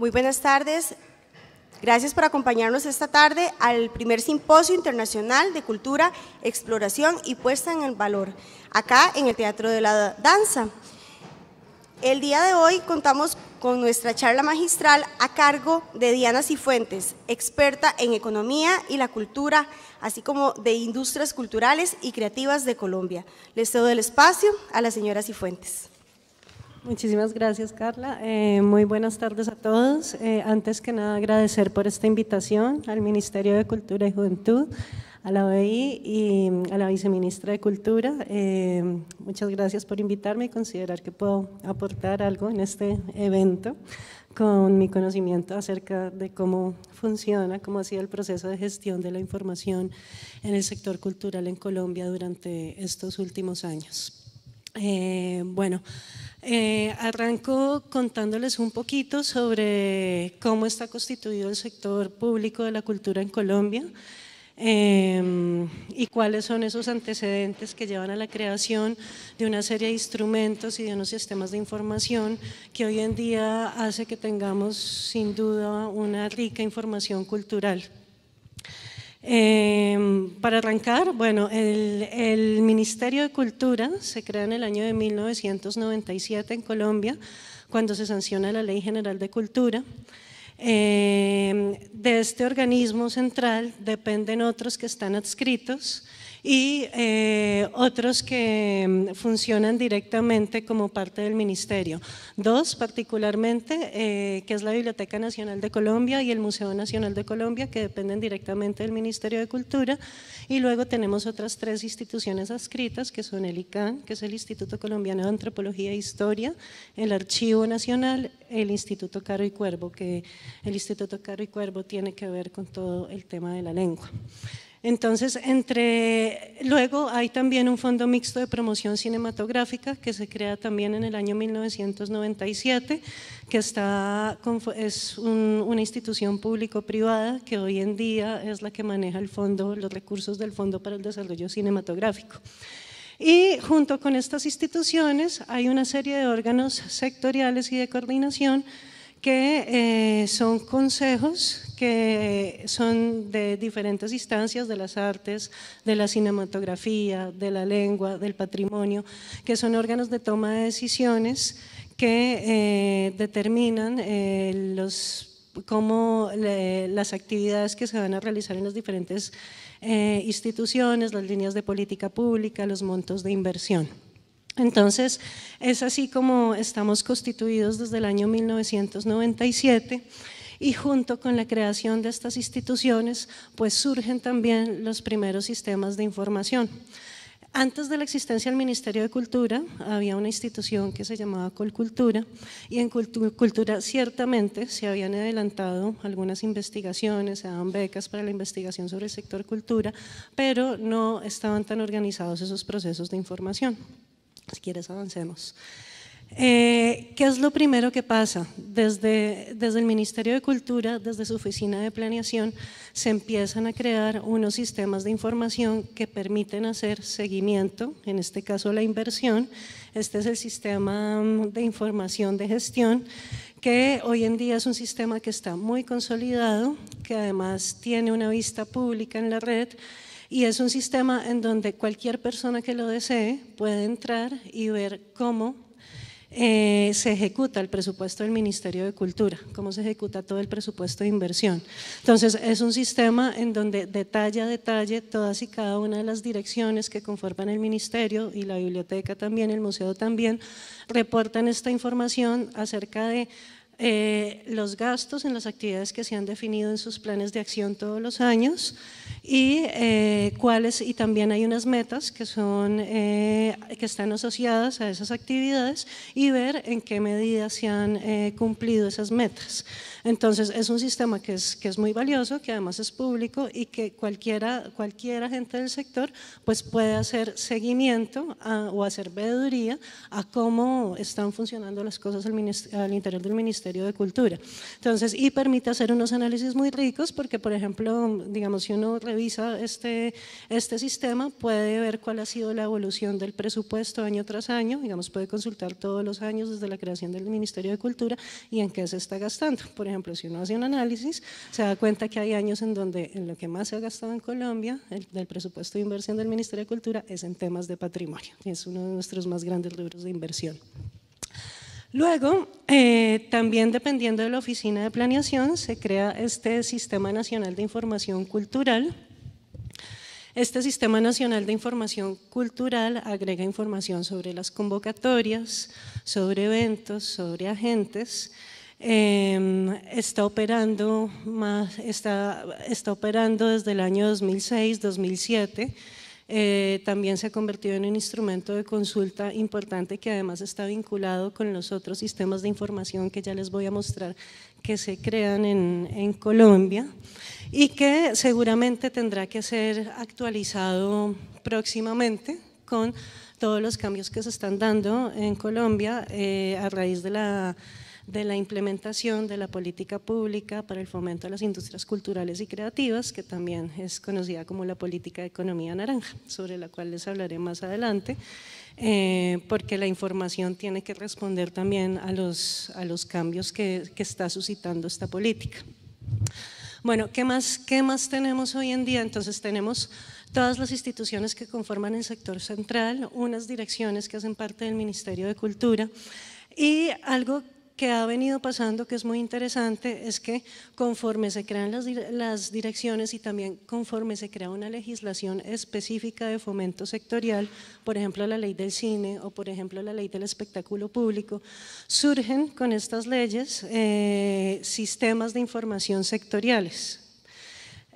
Muy buenas tardes. Gracias por acompañarnos esta tarde al primer simposio internacional de cultura, exploración y puesta en el valor, acá en el Teatro de la Danza. El día de hoy contamos con nuestra charla magistral a cargo de Diana Cifuentes, experta en economía y la cultura, así como de industrias culturales y creativas de Colombia. Les cedo el espacio a la señora Cifuentes. Muchísimas gracias, Carla. Eh, muy buenas tardes a todos. Eh, antes que nada, agradecer por esta invitación al Ministerio de Cultura y Juventud, a la OEI y mm, a la Viceministra de Cultura. Eh, muchas gracias por invitarme y considerar que puedo aportar algo en este evento con mi conocimiento acerca de cómo funciona, cómo ha sido el proceso de gestión de la información en el sector cultural en Colombia durante estos últimos años. bueno, eh, arranco contándoles un poquito sobre cómo está constituido el sector público de la cultura en Colombia em, y cuáles son esos antecedentes que llevan a la creación de una serie de instrumentos y de unos sistemas de información que hoy en día hace que tengamos sin duda una rica información cultural. Em, para arrancar, bueno, el, Ministerio de Cultura se crea en el año de 1997 en Colombia, cuando se sanciona la Ley General de Cultura. Em, de este organismo central dependen otros que están adscritos y eh, otros que mm, funcionan directamente como parte del ministerio. Dos particularmente, eh, que es la Biblioteca Nacional de Colombia y el Museo Nacional de Colombia, que dependen directamente del Ministerio de Cultura. Y luego tenemos otras tres instituciones adscritas, que son el ICAN, que es el Instituto Colombiano de Antropología e Historia, el Archivo Nacional, el Instituto Caro y Cuervo, que el Instituto Caro y Cuervo tiene que ver con todo el tema de la lengua. Entonces, entre, luego hay también un fondo mixto de promoción cinematográfica que se crea también en el año 1997, que está, es una institución público-privada que hoy en día es la que maneja el fondo, los recursos del Fondo para el Desarrollo Cinematográfico. Y junto con estas instituciones hay una serie de órganos sectoriales y de coordinación que eh, son consejos que son de diferentes instancias de las artes, de la cinematografía, de la lengua, del patrimonio, que son órganos de toma de decisiones que eh, determinan eh, los, cómo las actividades que se van a realizar en las diferentes instituciones, las líneas de política pública, los montos de inversión. Entonces, es así como estamos constituidos desde el año 1997 y junto con la creación de estas instituciones, pues surgen también los primeros sistemas de información. Antes de la existencia del Ministerio de Cultura, había una institución que se llamaba Colcultura, y en Cultura ciertamente se habían adelantado algunas investigaciones, se daban becas para la investigación sobre el sector cultura, pero no estaban tan organizados esos procesos de información. Si quieres, avancemos. Eh, ¿Qué es lo primero que pasa? Desde, desde el Ministerio de Cultura, desde su oficina de planeación, se empiezan a crear unos sistemas de información que permiten hacer seguimiento, en este caso la inversión. Este es el sistema mm, de información de gestión, que hoy en día es un sistema que está muy consolidado, que además tiene una vista pública en la red y es un sistema en donde cualquier persona que lo desee puede entrar y ver cómo eh, se ejecuta el presupuesto del Ministerio de Cultura, cómo se ejecuta todo el presupuesto de inversión. Entonces, es un sistema en donde detalle a detalle todas y cada una de las direcciones que conforman el Ministerio y la biblioteca también, el museo también, reportan esta información acerca de eh, los gastos en las actividades que se han definido en sus planes de acción todos los años y eh, cuáles y también hay unas metas que son eh, que están asociadas a esas actividades y ver en qué medida se han eh, cumplido esas metas. Entonces es un sistema que es, que es muy valioso, que además es público y que cualquiera, cualquier agente del sector pues puede hacer seguimiento o hacer veeduría a cómo están funcionando las cosas al, al interior del Ministerio de Cultura. Entonces y permite hacer unos análisis muy ricos porque por ejemplo digamos si uno revisa este, este, sistema puede ver cuál ha sido la evolución del presupuesto año tras año, digamos, puede consultar todos los años desde la creación del Ministerio de Cultura y en qué se está gastando. Por ejemplo, si uno hace un análisis, se da cuenta que hay años en donde en lo que más se ha gastado en Colombia, del presupuesto de inversión del Ministerio de Cultura, es en temas de patrimonio. Es uno de nuestros más grandes libros de inversión. Luego, eh, también dependiendo de la Oficina de Planeación, se crea este Sistema Nacional de Información Cultural. Este Sistema Nacional de Información Cultural agrega información sobre las convocatorias, sobre eventos, sobre agentes. Em, está operando desde el año 2006-2007 eh, también se ha convertido en un instrumento de consulta importante que además está vinculado con los otros sistemas de información que ya les voy a mostrar que se crean en, Colombia y que seguramente tendrá que ser actualizado próximamente con todos los cambios que se están dando en Colombia eh, a raíz de la de la implementación de la política pública para el fomento de las industrias culturales y creativas, que también es conocida como la política de economía naranja, sobre la cual les hablaré más adelante, eh, porque la información tiene que responder también a los, a los cambios que, que está suscitando esta política. Bueno, ¿qué más, ¿qué más tenemos hoy en día? Entonces tenemos todas las instituciones que conforman el sector central, unas direcciones que hacen parte del Ministerio de Cultura y algo que ha venido pasando, que es muy interesante, es que conforme se crean las, direcciones y también conforme se crea una legislación específica de fomento sectorial, por ejemplo la ley del cine o por ejemplo la ley del espectáculo público, surgen con estas leyes eh, sistemas de información sectoriales.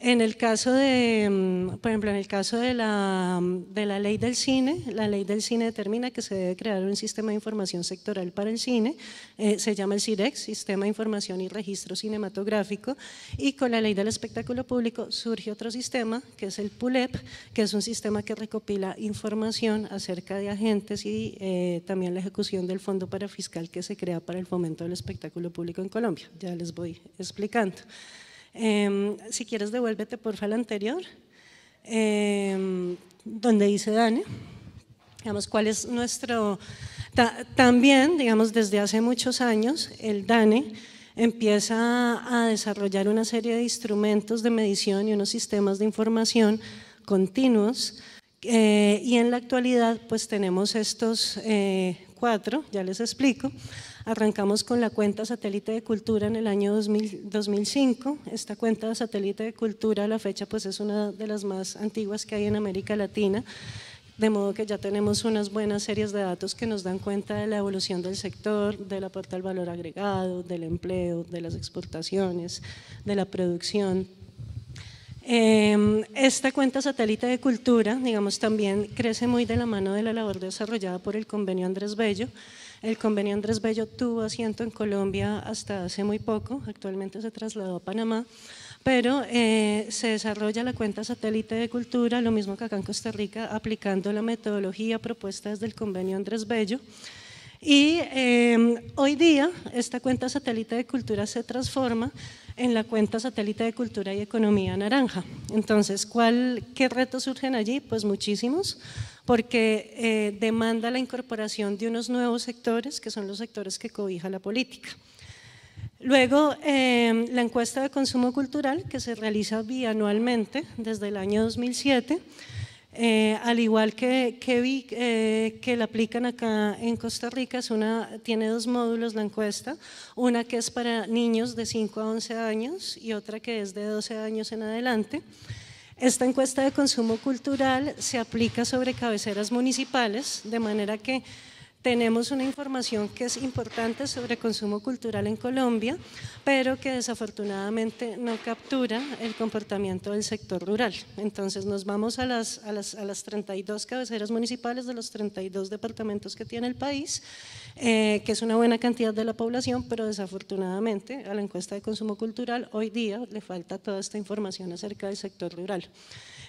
En el caso de, mm, por ejemplo, en el caso de la, mm, de la ley del cine, la ley del cine determina que se debe crear un sistema de información sectoral para el cine, eh, se llama el CIREX, Sistema de Información y Registro Cinematográfico, y con la ley del espectáculo público surge otro sistema, que es el PULEP, e que es un sistema que recopila información acerca de agentes y eh, también la ejecución del fondo parafiscal que se crea para el fomento del espectáculo público en Colombia. Ya les voy explicando. Em, si quieres, devuélvete porfa al anterior, em, donde dice DANE. digamos, cuál es nuestro... también, digamos, desde hace muchos años, el DANE empieza a desarrollar una serie de instrumentos de medición y unos sistemas de información continuos. Eh, y en la actualidad, pues tenemos estos eh, cuatro, ya les explico. Arrancamos con la cuenta satélite de cultura en el año 2005. Esta cuenta satélite de cultura a la fecha pues es una de las más antiguas que hay en América Latina, de modo que ya tenemos unas buenas series de datos que nos dan cuenta de la evolución del sector, del aporte al valor agregado, del empleo, de las exportaciones, de la producción, em, esta cuenta satélite de cultura, digamos, también crece muy de la mano de la labor desarrollada por el convenio Andrés Bello, el convenio Andrés Bello tuvo asiento en Colombia hasta hace muy poco, actualmente se trasladó a Panamá, pero eh, se desarrolla la cuenta satélite de cultura, lo mismo que acá en Costa Rica, aplicando la metodología propuesta desde el convenio Andrés Bello. Y em, hoy día esta cuenta satélite de cultura se transforma en la cuenta satélite de cultura y economía naranja. Entonces, ¿qué retos surgen allí? Pues muchísimos porque eh, demanda la incorporación de unos nuevos sectores, que son los sectores que cobija la política. Luego, eh, la encuesta de consumo cultural, que se realiza bianualmente desde el año 2007, eh, al igual que, que la aplican acá en Costa Rica, es una, tiene dos módulos la encuesta, una que es para niños de 5 a 11 años y otra que es de 12 años en adelante. Esta encuesta de consumo cultural se aplica sobre cabeceras municipales, de manera que tenemos una información que es importante sobre consumo cultural en Colombia, pero que desafortunadamente no captura el comportamiento del sector rural. Entonces nos vamos a las, a las, a las 32 cabeceras municipales de los 32 departamentos que tiene el país, eh, que es una buena cantidad de la población, pero desafortunadamente a la encuesta de consumo cultural hoy día le falta toda esta información acerca del sector rural.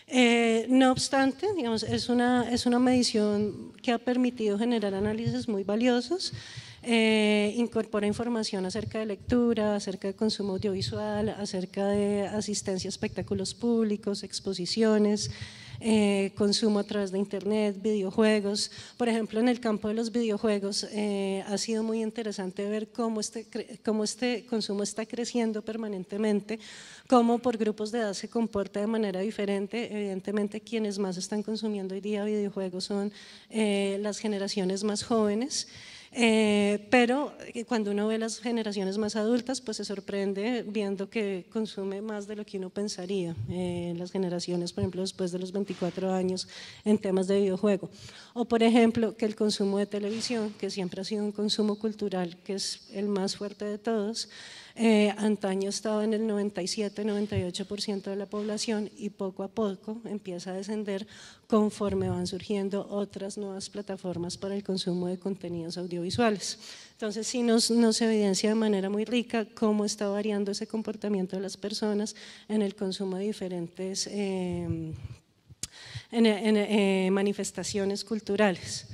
Eh, no obstante, es, una, medición que ha permitido generar análisis muy valiosos. Eh, incorpora información acerca de lectura, acerca de consumo audiovisual, acerca de asistencia a espectáculos públicos, exposiciones, eh, consumo a través de Internet, videojuegos. Por ejemplo, en el campo de los videojuegos eh, ha sido muy interesante ver cómo este, este consumo está creciendo permanentemente, cómo por grupos de edad se comporta de manera diferente. Evidentemente, quienes más están consumiendo hoy día videojuegos son eh, las generaciones más jóvenes. Eh, pero eh, cuando uno ve las generaciones más adultas, pues se sorprende viendo que consume más de lo que uno pensaría. Eh, las generaciones, por ejemplo, después de los 24 años en temas de videojuego. O, por ejemplo, que el consumo de televisión, que siempre ha sido un consumo cultural, que es el más fuerte de todos, eh, antaño estaba en el 97-98% de la población y poco a poco empieza a descender conforme van surgiendo otras nuevas plataformas para el consumo de contenidos audiovisuales. Entonces sí nos, nos evidencia de manera muy rica cómo está variando ese comportamiento de las personas en el consumo de diferentes eh, en, eh, manifestaciones culturales.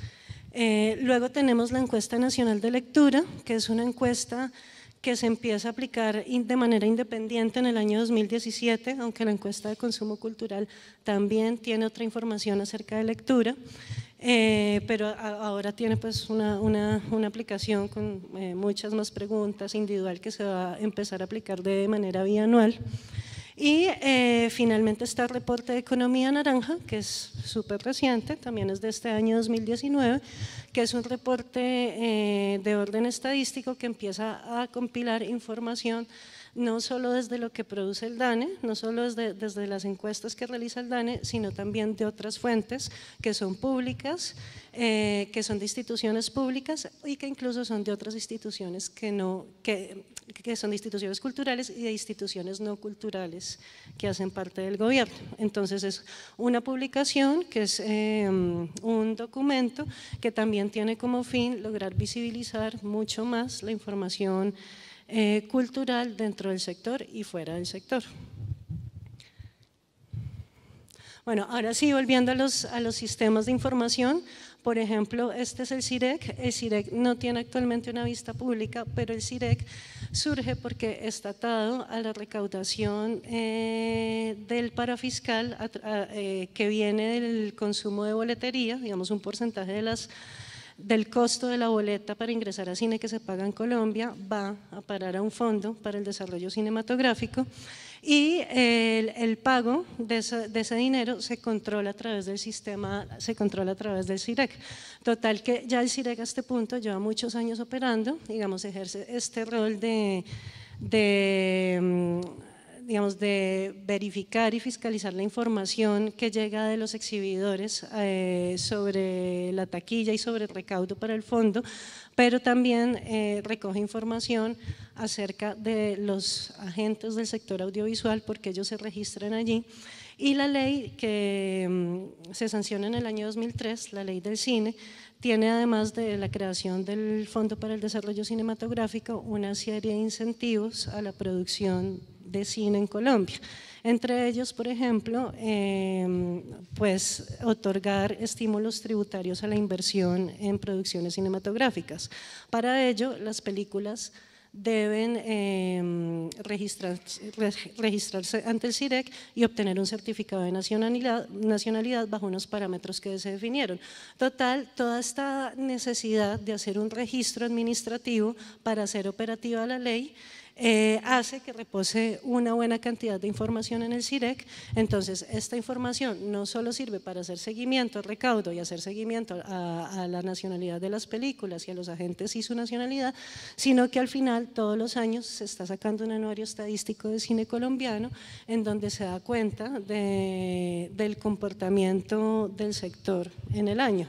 luego tenemos la encuesta nacional de lectura, que es una encuesta que se empieza a aplicar de manera independiente en el año 2017, aunque la encuesta de consumo cultural también tiene otra información acerca de lectura, eh, pero ahora tiene pues una, aplicación con eh, muchas más preguntas individual que se va a empezar a aplicar de manera bianual. Y eh, finalmente está el reporte de economía naranja, que es súper reciente, también es de este año 2019, que es un reporte eh, de orden estadístico que empieza a compilar información no solo desde lo que produce el DANE, no solo desde, las encuestas que realiza el DANE, sino también de otras fuentes que son públicas, eh, que son de instituciones públicas y que incluso son de otras instituciones que no, que, que son instituciones culturales y de instituciones no culturales que hacen parte del gobierno. Entonces es una publicación que es em, un documento que también tiene como fin lograr visibilizar mucho más la información eh, cultural dentro del sector y fuera del sector. Bueno, ahora sí, volviendo a los, a los sistemas de información, por ejemplo, este es el CIREC. El CIREC no tiene actualmente una vista pública, pero el CIREC surge porque está atado a la recaudación eh, del parafiscal eh, que viene del consumo de boletería, digamos un porcentaje de las, del costo de la boleta para ingresar a cine que se paga en Colombia va a parar a un fondo para el desarrollo cinematográfico y el, pago de ese, dinero se controla a través del sistema, se controla a través del CIREC. Total que ya el CIREC a este punto lleva muchos años operando, digamos, ejerce este rol de mm, digamos, de verificar y fiscalizar la información que llega de los exhibidores eh, sobre la taquilla y sobre el recaudo para el fondo, pero también eh, recoge información acerca de los agentes del sector audiovisual porque ellos se registran allí. Y la ley que mm, se sanciona en el año 2003, la ley del cine, tiene además de la creación del Fondo para el Desarrollo Cinematográfico una serie de incentivos a la producción de cine en Colombia. Entre ellos, por ejemplo, em, pues otorgar estímulos tributarios a la inversión en producciones cinematográficas. Para ello, las películas deben em, registrarse, ante el CIREC y obtener un certificado de nacionalidad bajo unos parámetros que se definieron. Total, toda esta necesidad de hacer un registro administrativo para hacer operativa la ley eh, hace que repose una buena cantidad de información en el CIREC. E Entonces, esta información no solo sirve para hacer seguimiento, recaudo y hacer seguimiento a, la nacionalidad de las películas y a los agentes y su nacionalidad, sino que al final, todos los años, se está sacando un anuario estadístico de cine colombiano en donde se da cuenta del comportamiento del sector en el año.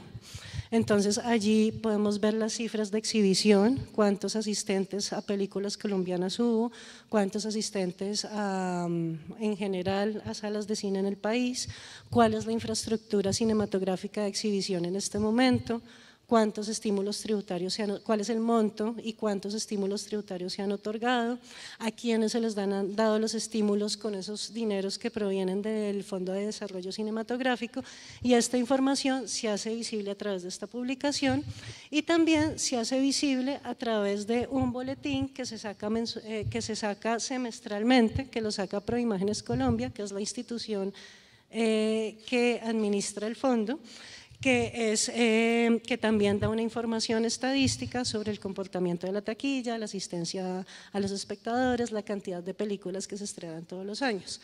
Entonces allí podemos ver las cifras de exhibición, cuántos asistentes a películas colombianas hubo, cuántos asistentes en general a salas de cine en el país, cuál es la infraestructura cinematográfica de exhibición en este momento, cuántos estímulos tributarios se han, cuál es el monto y cuántos estímulos tributarios se han otorgado, a quiénes se les han dado los estímulos con esos dineros que provienen del Fondo de Desarrollo Cinematográfico y esta información se hace visible a través de esta publicación y también se hace visible a través de un boletín que se saca, eh, que se saca semestralmente, que lo saca Proimágenes Colombia, que es la institución eh, que administra el fondo que, es, eh, que también da una información estadística sobre el comportamiento de la taquilla, la asistencia a los espectadores, la cantidad de películas que se estrenan todos los años.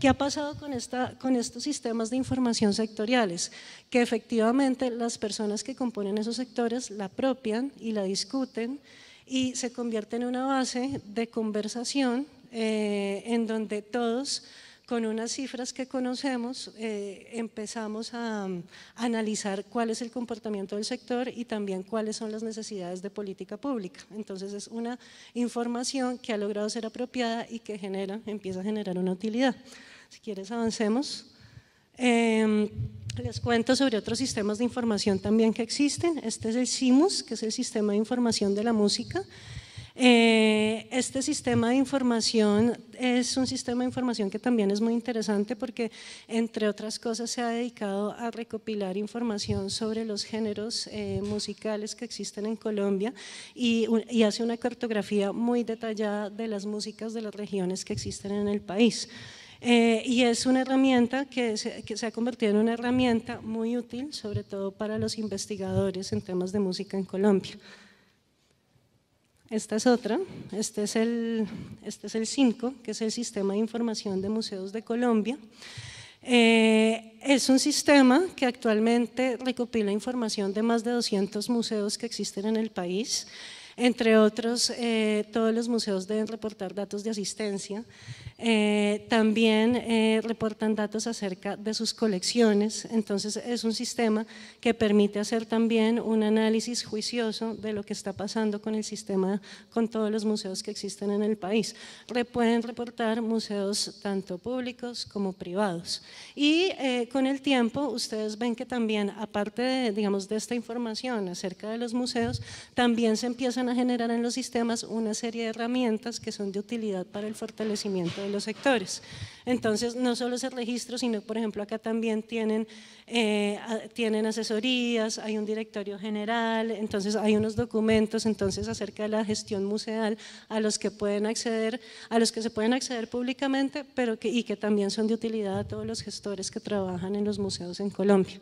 ¿Qué ha pasado con, esta, con estos sistemas de información sectoriales? Que efectivamente las personas que componen esos sectores la apropian y la discuten y se convierte en una base de conversación eh, en donde todos con unas cifras que conocemos, eh, empezamos a, mm, analizar cuál es el comportamiento del sector y también cuáles son las necesidades de política pública. Entonces es una información que ha logrado ser apropiada y que genera, empieza a generar una utilidad. Si quieres avancemos. Em, les cuento sobre otros sistemas de información también que existen. Este es el SIMUS, que es el Sistema de Información de la Música, eh, este sistema de información es un sistema de información que también es muy interesante porque, entre otras cosas, se ha dedicado a recopilar información sobre los géneros eh, musicales que existen en Colombia y, hace una cartografía muy detallada de las músicas de las regiones que existen en el país. Eh, y es una herramienta que se, ha convertido en una herramienta muy útil, sobre todo para los investigadores en temas de música en Colombia. Esta es otra, este es el 5, este es que es el Sistema de Información de Museos de Colombia. Eh, es un sistema que actualmente recopila información de más de 200 museos que existen en el país. Entre otros, eh, todos los museos deben reportar datos de asistencia. Eh, también eh, reportan datos acerca de sus colecciones. Entonces, es un sistema que permite hacer también un análisis juicioso de lo que está pasando con el sistema, con todos los museos que existen en el país. pueden reportar museos tanto públicos como privados. Y con el tiempo, ustedes ven que también, aparte de, digamos, de esta información acerca de los museos, también se empiezan a generar en los sistemas una serie de herramientas que son de utilidad para el fortalecimiento de los sectores. Entonces, no solo es el registro, sino, por ejemplo, acá también tienen, eh, tienen asesorías, hay un directorio general, entonces hay unos documentos entonces acerca de la gestión museal a los que pueden acceder, a los que se pueden acceder públicamente, pero que, y que también son de utilidad a todos los gestores que trabajan en los museos en Colombia.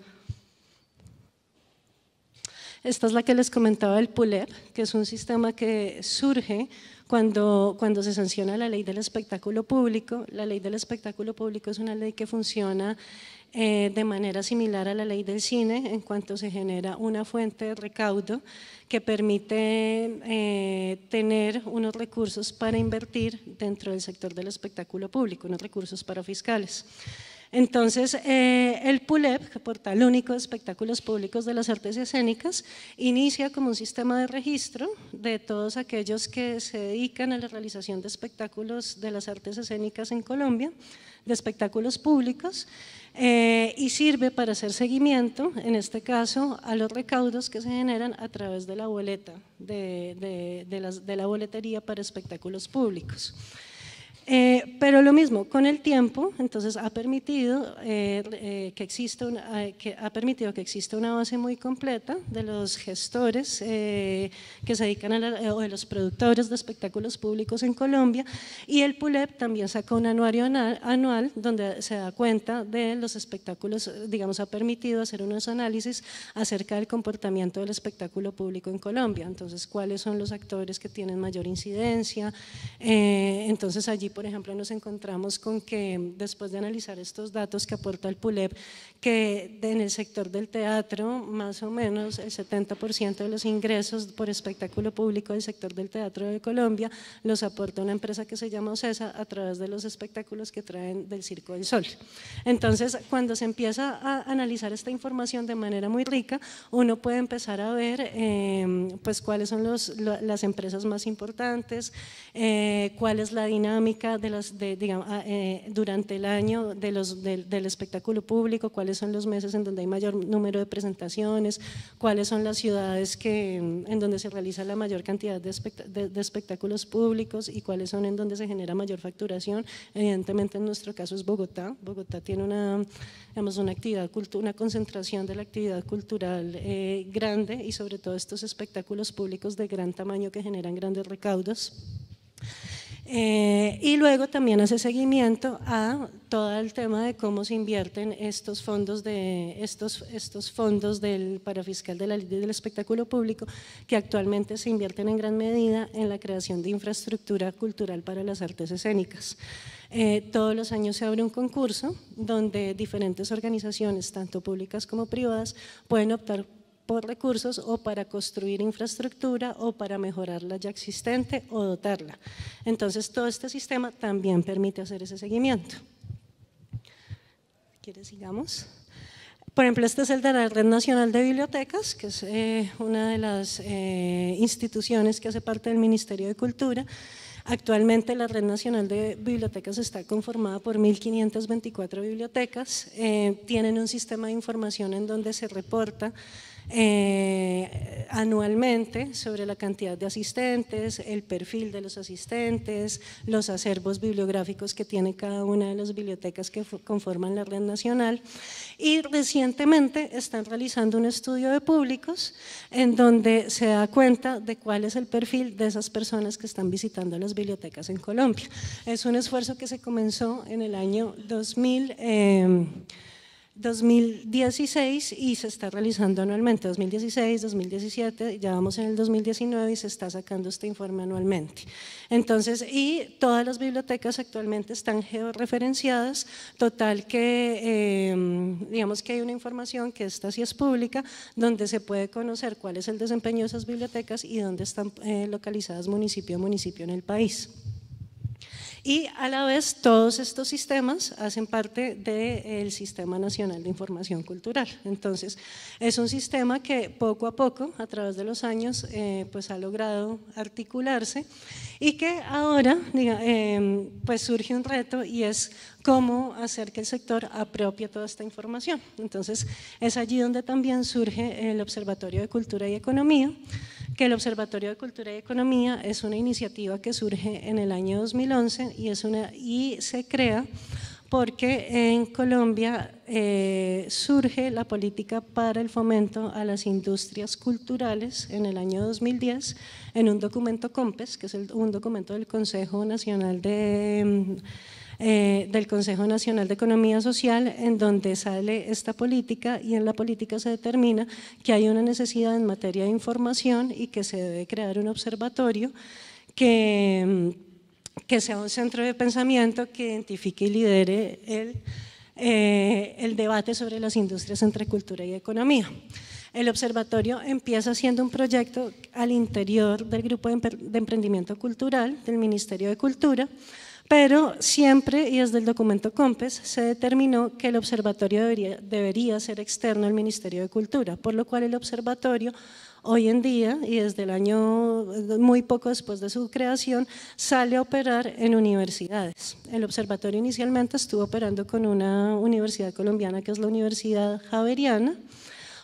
Esta es la que les comentaba del PULEP, que es un sistema que surge cuando, cuando se sanciona la ley del espectáculo público. La ley del espectáculo público es una ley que funciona eh, de manera similar a la ley del cine en cuanto se genera una fuente de recaudo que permite eh, tener unos recursos para invertir dentro del sector del espectáculo público, unos recursos para fiscales. Entonces, eh, el PULEP, Portal Único de Espectáculos Públicos de las Artes Escénicas, inicia como un sistema de registro de todos aquellos que se dedican a la realización de espectáculos de las artes escénicas en Colombia, de espectáculos públicos, eh, y sirve para hacer seguimiento, en este caso, a los recaudos que se generan a través de la boleta, de la boletería para espectáculos públicos. Eh, pero lo mismo, con el tiempo, entonces ha permitido, eh, eh, que exista una, que ha permitido que exista una base muy completa de los gestores que se dedican a o de los productores de espectáculos públicos en Colombia y el PULEP también sacó un anuario anual donde se da cuenta de los espectáculos, digamos, ha permitido hacer unos análisis acerca del comportamiento del espectáculo público en Colombia, entonces cuáles son los actores que tienen mayor incidencia, entonces allí por ejemplo, nos encontramos con que después de analizar estos datos que aporta el PULEP, e que en el sector del teatro, más o menos el 70% de los ingresos por espectáculo público del sector del teatro de Colombia los aporta una empresa que se llama OCESA a través de los espectáculos que traen del Circo del Sol. Entonces, cuando se empieza a analizar esta información de manera muy rica, uno puede empezar a ver em, pues cuáles son las empresas más importantes, eh, cuál es la dinámica de de, digamos, ah, eh, durante el año de los, del espectáculo público, cuáles son los meses en donde hay mayor número de presentaciones, cuáles son las ciudades que, en donde se realiza la mayor cantidad de, espectáculos públicos y cuáles son en donde se genera mayor facturación. Evidentemente en nuestro caso es Bogotá. Bogotá tiene una, una actividad, una concentración de la actividad cultural eh, grande y sobre todo estos espectáculos públicos de gran tamaño que generan grandes recaudos. Eh, y luego también hace seguimiento a todo el tema de cómo se invierten estos fondos, de, estos, estos fondos del parafiscal de la ley del espectáculo público, que actualmente se invierten en gran medida en la creación de infraestructura cultural para las artes escénicas. Eh, todos los años se abre un concurso donde diferentes organizaciones, tanto públicas como privadas, pueden optar por recursos o para construir infraestructura o para mejorar la ya existente o dotarla. Entonces, todo este sistema también permite hacer ese seguimiento. ¿Quieres sigamos? Por ejemplo, este es el de la Red Nacional de Bibliotecas, que es eh, una de las eh, instituciones que hace parte del Ministerio de Cultura. Actualmente la Red Nacional de Bibliotecas está conformada por 1.524 bibliotecas, eh, tienen un sistema de información en donde se reporta eh, anualmente sobre la cantidad de asistentes, el perfil de los asistentes, los acervos bibliográficos que tiene cada una de las bibliotecas que conforman la red nacional. Y recientemente están realizando un estudio de públicos en donde se da cuenta de cuál es el perfil de esas personas que están visitando las bibliotecas en Colombia. Es un esfuerzo que se comenzó en el año 2000. 2016 y se está realizando anualmente, 2016, 2017, ya vamos en el 2019 y se está sacando este informe anualmente. Entonces, y todas las bibliotecas actualmente están georreferenciadas, total que, em, digamos que hay una información que esta sí es pública, donde se puede conocer cuál es el desempeño de esas bibliotecas y dónde están eh, localizadas municipio a municipio en el país. Y a la vez todos estos sistemas hacen parte del Sistema Nacional de Información Cultural. Entonces es un sistema que poco a poco, a través de los años, eh, pues ha logrado articularse y que ahora eh, pues surge un reto y es cómo hacer que el sector apropie toda esta información. Entonces es allí donde también surge el Observatorio de Cultura y Economía que el Observatorio de Cultura y Economía es una iniciativa que surge en el año 2011 y, es una, y se crea porque en Colombia eh, surge la política para el fomento a las industrias culturales en el año 2010 en un documento COMPES, que es un documento del Consejo Nacional de... Mm, eh, del Consejo Nacional de Economía Social, en donde sale esta política y en la política se determina que hay una necesidad en materia de información y que se debe crear un observatorio que mm, que sea un centro de pensamiento que identifique y lidere eh, el, debate sobre las industrias entre cultura y economía. El observatorio empieza siendo un proyecto al interior del Grupo de Emprendimiento Cultural del Ministerio de Cultura, pero siempre, y desde el documento COMPES, se determinó que el observatorio debería, debería, ser externo al Ministerio de Cultura, por lo cual el observatorio hoy en día, y desde el año muy poco después de su creación, sale a operar en universidades. El observatorio inicialmente estuvo operando con una universidad colombiana que es la Universidad Javeriana,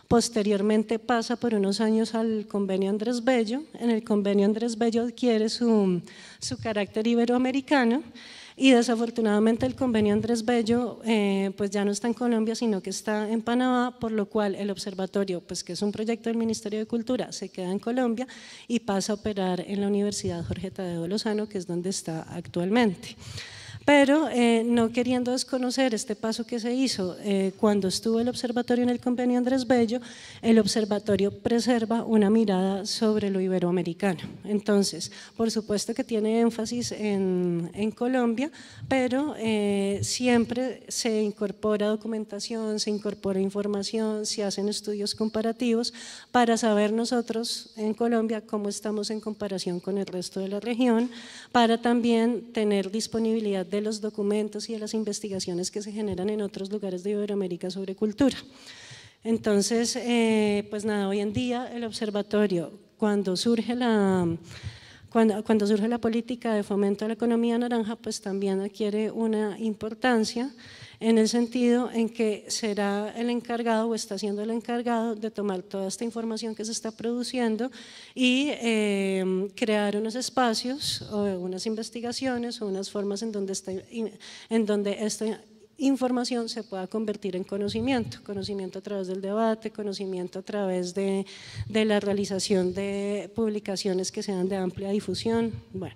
Posteriormente pasa por unos años al convenio Andrés Bello. En el convenio Andrés Bello adquiere su, su carácter iberoamericano y desafortunadamente el convenio Andrés Bello eh, pues ya no está en Colombia sino que está en Panamá por lo cual el observatorio pues que es un proyecto del Ministerio de Cultura se queda en Colombia y pasa a operar en la Universidad Jorge Tadeo Lozano que es donde está actualmente pero eh, no queriendo desconocer este paso que se hizo eh, cuando estuvo el observatorio en el convenio Andrés Bello, el observatorio preserva una mirada sobre lo iberoamericano. Entonces, por supuesto que tiene énfasis en, en Colombia, pero eh, siempre se incorpora documentación, se incorpora información, se hacen estudios comparativos para saber nosotros en Colombia cómo estamos en comparación con el resto de la región, para también tener disponibilidad de de los documentos y de las investigaciones que se generan en otros lugares de Iberoamérica sobre cultura. Entonces, eh, pues nada, hoy en día el observatorio, cuando surge la cuando, surge la política de fomento de la economía naranja, pues también adquiere una importancia en el sentido en que será el encargado o está siendo el encargado de tomar toda esta información que se está produciendo y em, crear unos espacios o unas investigaciones o unas formas en donde, está, en donde este información se pueda convertir en conocimiento, conocimiento a través del debate, conocimiento a través de, la realización de publicaciones que sean de amplia difusión. Bueno,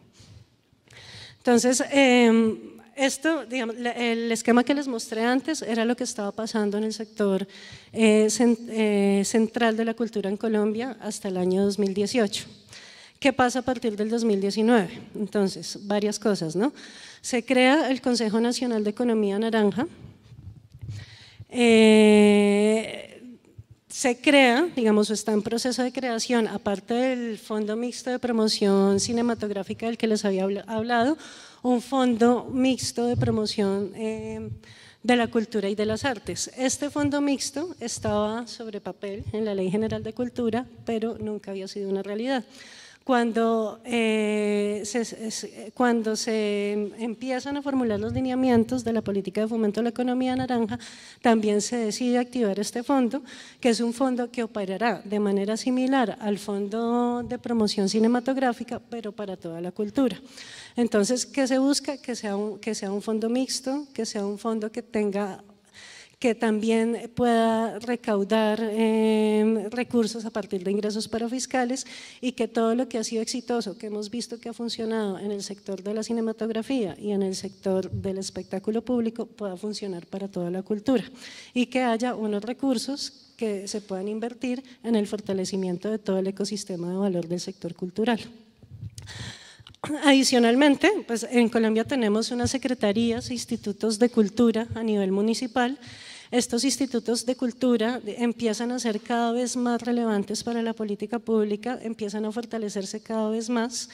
entonces, em, esto, digamos, el esquema que les mostré antes era lo que estaba pasando en el sector eh, eh, central de la cultura en Colombia hasta el año 2018. ¿Qué pasa a partir del 2019? Entonces, varias cosas, ¿no? Se crea el Consejo Nacional de Economía Naranja. Eh, se crea, digamos, está en proceso de creación, aparte del Fondo Mixto de Promoción Cinematográfica del que les había hablado, un Fondo Mixto de Promoción eh, de la Cultura y de las Artes. Este Fondo Mixto estaba sobre papel en la Ley General de Cultura, pero nunca había sido una realidad cuando, eh, se, cuando se empiezan a formular los lineamientos de la política de fomento de la economía naranja, también se decide activar este fondo, que es un fondo que operará de manera similar al Fondo de Promoción Cinematográfica, pero para toda la cultura. Entonces, ¿qué se busca? Que sea un, que sea un fondo mixto, que sea un fondo que tenga que también pueda recaudar em, recursos a partir de ingresos parafiscales y que todo lo que ha sido exitoso, que hemos visto que ha funcionado en el sector de la cinematografía y en el sector del espectáculo público, pueda funcionar para toda la cultura y que haya unos recursos que se puedan invertir en el fortalecimiento de todo el ecosistema de valor del sector cultural. Adicionalmente, pues en Colombia tenemos unas secretarías, institutos de cultura a nivel municipal estos institutos de cultura empiezan a ser cada vez más relevantes para la política pública, empiezan a fortalecerse cada vez más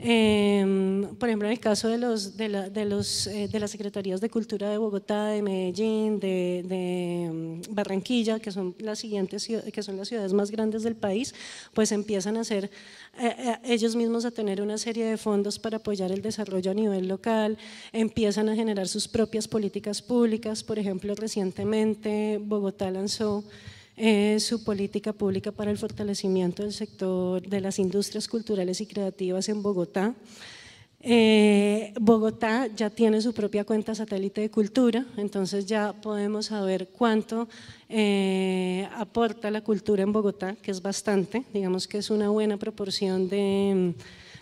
Em, por ejemplo, en el caso de, los, de, los, eh, de las Secretarías de Cultura de Bogotá, de Medellín, de, mm, Barranquilla, que son, las siguientes, que son las ciudades más grandes del país, pues empiezan a hacer eh, eh, ellos mismos a tener una serie de fondos para apoyar el desarrollo a nivel local, empiezan a generar sus propias políticas públicas. Por ejemplo, recientemente Bogotá lanzó eh, su política pública para el fortalecimiento del sector de las industrias culturales y creativas en Bogotá. Eh, Bogotá ya tiene su propia cuenta satélite de cultura, entonces ya podemos saber cuánto eh, aporta la cultura en Bogotá, que es bastante, digamos que es una buena proporción de,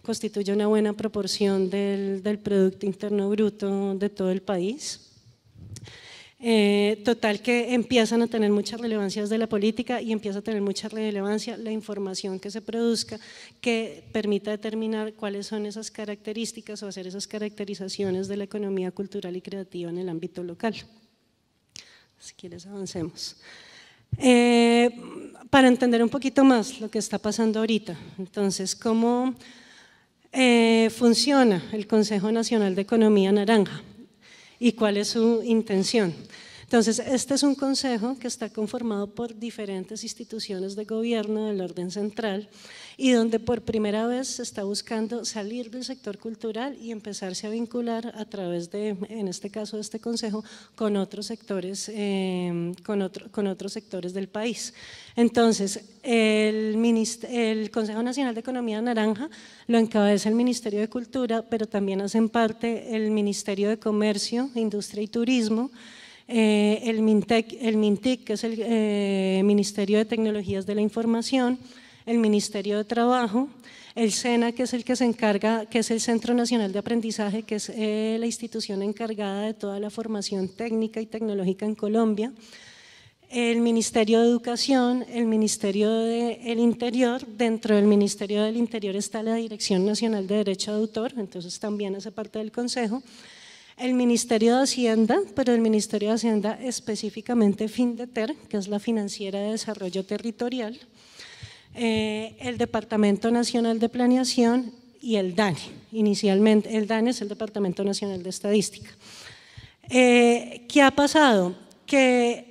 constituye una buena proporción del, del Producto Interno Bruto de todo el país. Eh, total que empiezan a tener muchas relevancias de la política y empieza a tener mucha relevancia la información que se produzca que permita determinar cuáles son esas características o hacer esas caracterizaciones de la economía cultural y creativa en el ámbito local. Si quieres avancemos. Eh, para entender un poquito más lo que está pasando ahorita, entonces, ¿cómo eh, funciona el Consejo Nacional de Economía Naranja? y cuál es su intención. Entonces, este es un consejo que está conformado por diferentes instituciones de gobierno del orden central y donde por primera vez se está buscando salir del sector cultural y empezarse a vincular a través de, en este caso, de este consejo con otros sectores, eh, con, otro, con otros sectores del país. Entonces, el, el Consejo Nacional de Economía Naranja lo encabeza el Ministerio de Cultura, pero también hacen parte el Ministerio de Comercio, Industria y Turismo, eh, el, MINTEC, el MINTIC, que es el eh, Ministerio de Tecnologías de la Información, el Ministerio de Trabajo, el SENA, que es el que se encarga, que es el Centro Nacional de Aprendizaje, que es eh, la institución encargada de toda la formación técnica y tecnológica en Colombia, el Ministerio de Educación, el Ministerio del Interior, dentro del Ministerio del Interior está la Dirección Nacional de Derecho de Autor, entonces también hace parte del Consejo, el Ministerio de Hacienda, pero el Ministerio de Hacienda específicamente FINDETER, que es la Financiera de Desarrollo Territorial, eh, el Departamento Nacional de Planeación y el DANE. Inicialmente, el DANE es el Departamento Nacional de Estadística. Eh, ¿Qué ha pasado? Que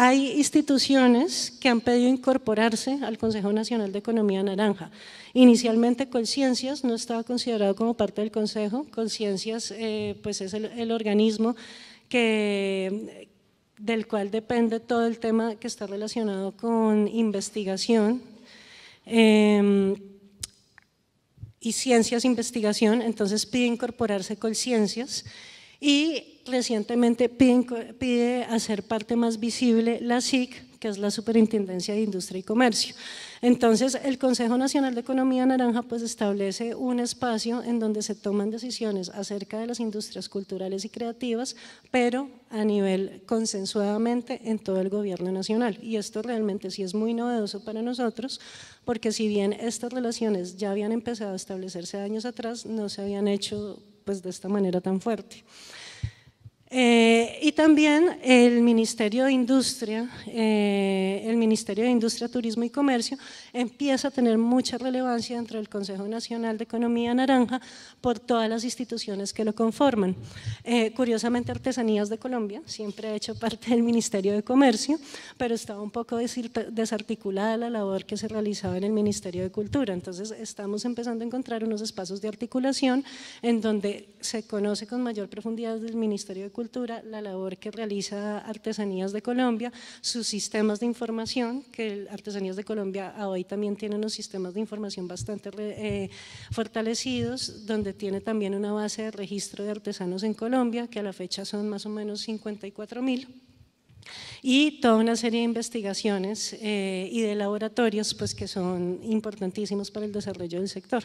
hay instituciones que han pedido incorporarse al Consejo Nacional de Economía Naranja. Inicialmente Colciencias no estaba considerado como parte del Consejo, Colciencias eh, pues es el, organismo que, del cual depende todo el tema que está relacionado con investigación em, y ciencias investigación, entonces pide incorporarse Colciencias. Y recientemente pide hacer parte más visible la SIC, que es la Superintendencia de Industria y Comercio. Entonces, el Consejo Nacional de Economía Naranja pues establece un espacio en donde se toman decisiones acerca de las industrias culturales y creativas, pero a nivel consensuadamente en todo el gobierno nacional. Y esto realmente sí es muy novedoso para nosotros, porque si bien estas relaciones ya habían empezado a establecerse años atrás, no se habían hecho pues de esta manera tan fuerte. Eh, y también el Ministerio de Industria, eh, el Ministerio de Industria, Turismo y Comercio empieza a tener mucha relevancia dentro del Consejo Nacional de Economía Naranja por todas las instituciones que lo conforman. Eh, curiosamente, Artesanías de Colombia siempre ha hecho parte del Ministerio de Comercio, pero estaba un poco desarticulada la labor que se realizaba en el Ministerio de Cultura. Entonces, estamos empezando a encontrar unos espacios de articulación en donde se conoce con mayor profundidad del Ministerio de Cultura la labor que realiza Artesanías de Colombia, sus sistemas de información que Artesanías de Colombia hoy ahí también tiene unos sistemas de información bastante eh, fortalecidos, donde tiene también una base de registro de artesanos en Colombia, que a la fecha son más o menos 54 mil y toda una serie de investigaciones eh, y de laboratorios pues, que son importantísimos para el desarrollo del sector.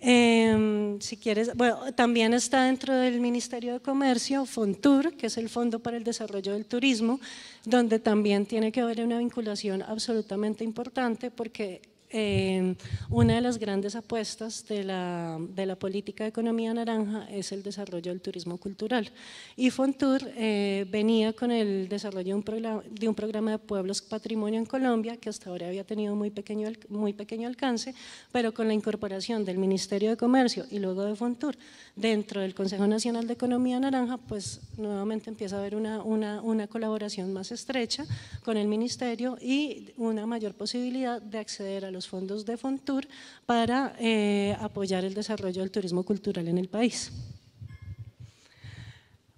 Em, si quieres, bueno, también está dentro del Ministerio de Comercio FONTUR, que es el Fondo para el Desarrollo del Turismo, donde también tiene que haber una vinculación absolutamente importante porque eh, una de las grandes apuestas de la, de la, política de economía naranja es el desarrollo del turismo cultural. Y Fontur eh, venía con el desarrollo de un, programa, de un programa de pueblos patrimonio en Colombia, que hasta ahora había tenido muy pequeño, muy pequeño alcance, pero con la incorporación del Ministerio de Comercio y luego de Fontur dentro del Consejo Nacional de Economía Naranja, pues nuevamente empieza a haber una, una, una colaboración más estrecha con el Ministerio y una mayor posibilidad de acceder a los fondos de Fontur para eh, apoyar el desarrollo del turismo cultural en el país.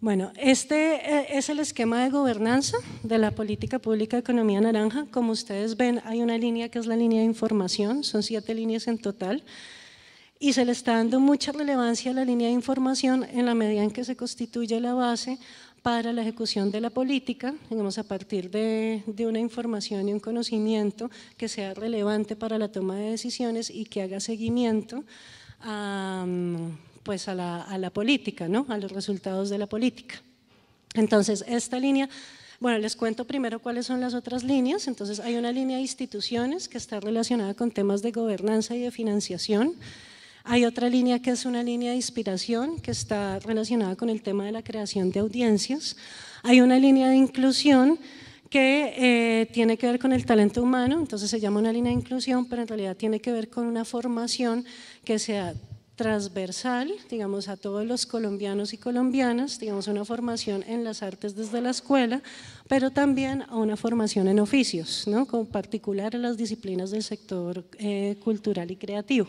Bueno, este eh, es el esquema de gobernanza de la política pública de economía naranja. Como ustedes ven, hay una línea que es la línea de información, son siete líneas en total, y se le está dando mucha relevancia a la línea de información en la medida en que se constituye la base para la ejecución de la política, digamos, a partir de, una información y un conocimiento que sea relevante para la toma de decisiones y que haga seguimiento pues, a, pues la, a la política, ¿no? a los resultados de la política. Entonces, esta línea bueno, les cuento primero cuáles son las otras líneas. Entonces, hay una línea de instituciones que está relacionada con temas de gobernanza y de financiación. Hay otra línea que es una línea de inspiración que está relacionada con el tema de la creación de audiencias. Hay una línea de inclusión que eh, tiene que ver con el talento humano, entonces se llama una línea de inclusión, pero en realidad tiene que ver con una formación que sea transversal, digamos, a todos los colombianos y colombianas, digamos, una formación en las artes desde la escuela, pero también a una formación en oficios, ¿no? con particular en las disciplinas del sector eh, cultural y creativo.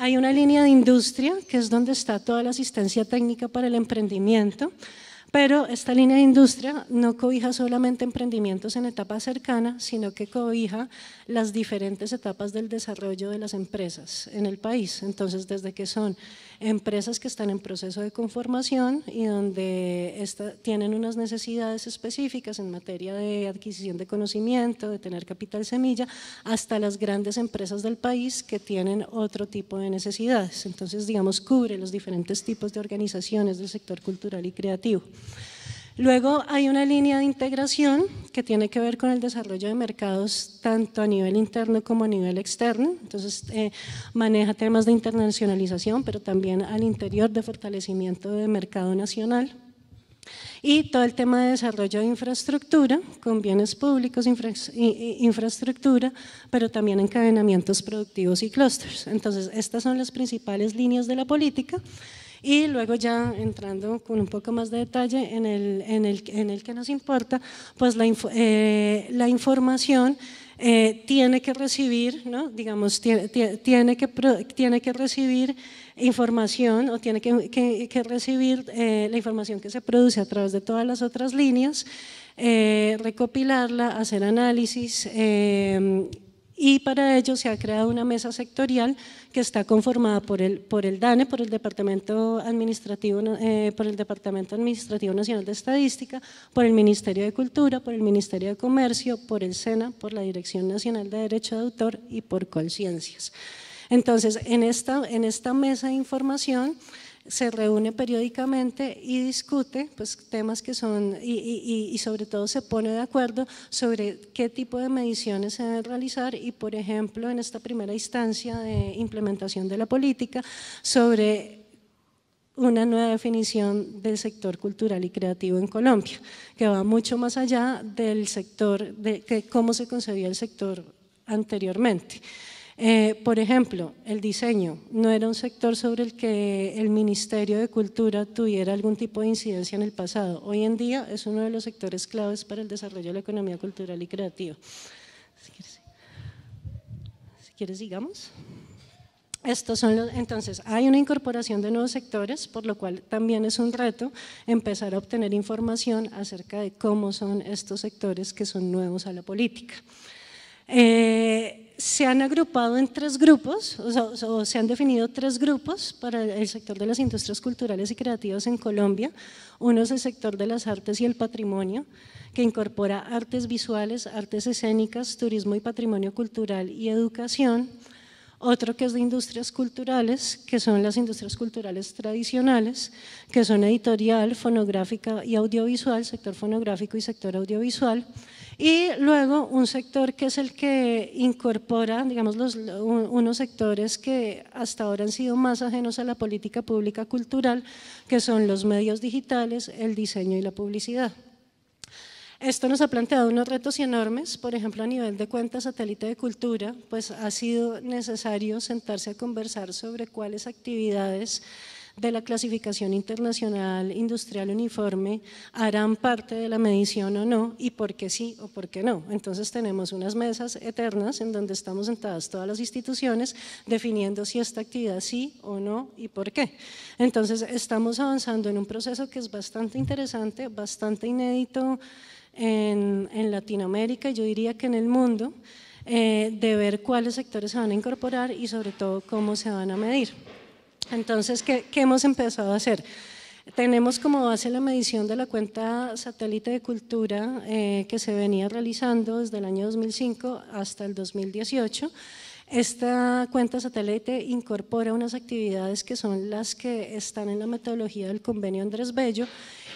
Hay una línea de industria, que es donde está toda la asistencia técnica para el emprendimiento. Pero esta línea de industria no cobija solamente emprendimientos en etapa cercana, sino que cobija las diferentes etapas del desarrollo de las empresas en el país. Entonces, desde que son empresas que están en proceso de conformación y donde tienen unas necesidades específicas en materia de adquisición de conocimiento, de tener capital semilla, hasta las grandes empresas del país que tienen otro tipo de necesidades. Entonces, digamos, cubre los diferentes tipos de organizaciones del sector cultural y creativo. Luego hay una línea de integración que tiene que ver con el desarrollo de mercados tanto a nivel interno como a nivel externo. Entonces eh, maneja temas de internacionalización, pero también al interior de fortalecimiento de mercado nacional. Y todo el tema de desarrollo de infraestructura, con bienes públicos, infraestructura, pero también encadenamientos productivos y clusters Entonces, estas son las principales líneas de la política. Y luego ya entrando con un poco más de detalle en el, en el, en el que nos importa, pues la, eh, información eh, tiene que recibir, ¿no? digamos, tiene, que, tiene que recibir información o tiene que, que, recibir eh, la información que se produce a través de todas las otras líneas, recopilarla, hacer análisis y para ello se ha creado una mesa sectorial que está conformada por el, por el DANE, por el, Departamento Administrativo, eh, por el Departamento Administrativo Nacional de Estadística, por el Ministerio de Cultura, por el Ministerio de Comercio, por el SENA, por la Dirección Nacional de Derecho de Autor y por Colciencias. Entonces, en esta, en esta mesa de información se reúne periódicamente y discute pues, temas que son, y, sobre todo se pone de acuerdo sobre qué tipo de mediciones se deben realizar y, por ejemplo, en esta primera instancia de implementación de la política, sobre una nueva definición del sector cultural y creativo en Colombia, que va mucho más allá del sector, de, de cómo se concebía el sector anteriormente. Eh, por ejemplo, el diseño. No era un sector sobre el que el Ministerio de Cultura tuviera algún tipo de incidencia en el pasado. Hoy en día es uno de los sectores claves para el desarrollo de la economía cultural y creativa. Si quieres, si sigamos. Estos son los, entonces, hay una incorporación de nuevos sectores, por lo cual también es un reto empezar a obtener información acerca de cómo son estos sectores que son nuevos a la política. Eh, se han agrupado en tres grupos, o, se han definido tres grupos para el sector de las industrias culturales y creativas en Colombia. Uno es el sector de las artes y el patrimonio, que incorpora artes visuales, artes escénicas, turismo y patrimonio cultural y educación. Otro que es de industrias culturales, que son las industrias culturales tradicionales, que son editorial, fonográfica y audiovisual, sector fonográfico y sector audiovisual y luego un sector que es el que incorpora, digamos, los, unos sectores que hasta ahora han sido más ajenos a la política pública cultural, que son los medios digitales, el diseño y la publicidad. Esto nos ha planteado unos retos enormes, por ejemplo, a nivel de cuenta satélite de cultura, pues ha sido necesario sentarse a conversar sobre cuáles actividades de la clasificación internacional industrial uniforme harán parte de la medición o no y por qué sí o por qué no. Entonces tenemos unas mesas eternas en donde estamos sentadas todas las instituciones definiendo si esta actividad sí o no y por qué. Entonces estamos avanzando en un proceso que es bastante interesante, bastante inédito en, en Latinoamérica, yo diría que en el mundo, eh, de ver cuáles sectores se van a incorporar y sobre todo cómo se van a medir. Entonces, ¿qué, hemos empezado a hacer? Tenemos como base la medición de la cuenta satélite de cultura eh, que se venía realizando desde el año 2005 hasta el 2018. Esta cuenta satélite incorpora unas actividades que son las que están en la metodología del convenio Andrés Bello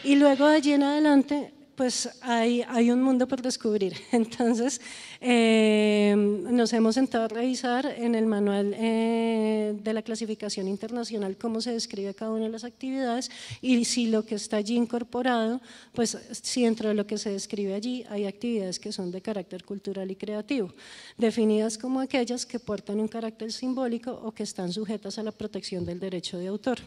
y luego de allí en adelante pues hay, un mundo por descubrir. Entonces, eh, nos hemos sentado a revisar en el manual eh, de la clasificación internacional cómo se describe cada una de las actividades y si lo que está allí incorporado, pues si dentro de lo que se describe allí hay actividades que son de carácter cultural y creativo, definidas como aquellas que portan un carácter simbólico o que están sujetas a la protección del derecho de autor.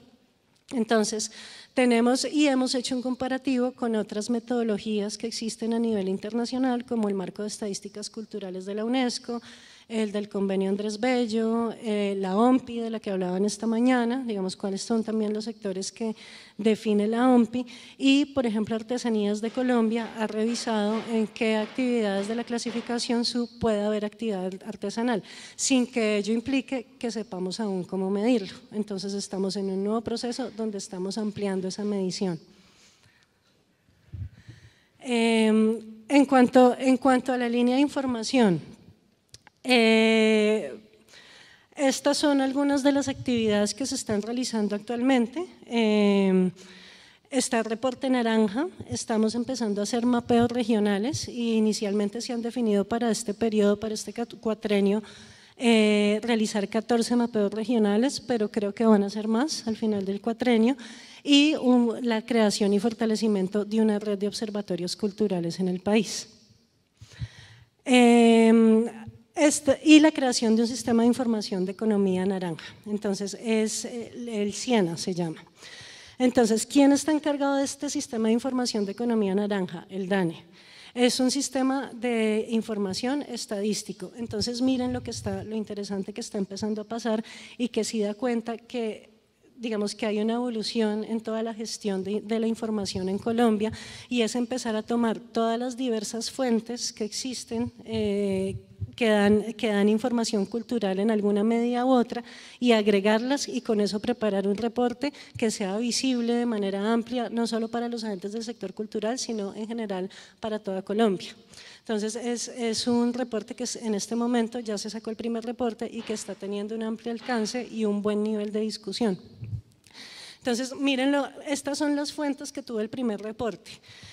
Entonces, tenemos y hemos hecho un comparativo con otras metodologías que existen a nivel internacional, como el marco de estadísticas culturales de la UNESCO, el del convenio Andrés Bello, eh, la OMPI de la que hablaban esta mañana, digamos cuáles son también los sectores que define la OMPI y por ejemplo Artesanías de Colombia ha revisado en qué actividades de la clasificación SU puede haber actividad artesanal, sin que ello implique que sepamos aún cómo medirlo. Entonces estamos en un nuevo proceso donde estamos ampliando esa medición. Em, en, cuanto, en cuanto a la línea de información, eh, estas son algunas de las actividades que se están realizando actualmente. está eh, está Reporte Naranja, estamos empezando a hacer mapeos regionales y inicialmente se han definido para este periodo, para este cuatrenio, eh, realizar 14 mapeos regionales, pero creo que van a ser más al final del cuatrenio, y la creación y fortalecimiento de una red de observatorios culturales en el país y la creación de un sistema de información de economía naranja. Entonces, es el, SIENA se llama. Entonces, ¿quién está encargado de este sistema de información de economía naranja? El DANE. Es un sistema de información estadístico. Entonces, miren lo que está, lo interesante que está empezando a pasar y que se da cuenta que digamos que hay una evolución en toda la gestión de, la información en Colombia y es empezar a tomar todas las diversas fuentes que existen, eh, que dan, información cultural en alguna medida u otra y agregarlas y con eso preparar un reporte que sea visible de manera amplia, no solo para los agentes del sector cultural, sino en general para toda Colombia. Entonces, es, es, un reporte que en este momento ya se sacó el primer reporte y que está teniendo un amplio alcance y un buen nivel de discusión. Entonces, mírenlo, estas son las fuentes que tuvo el primer reporte.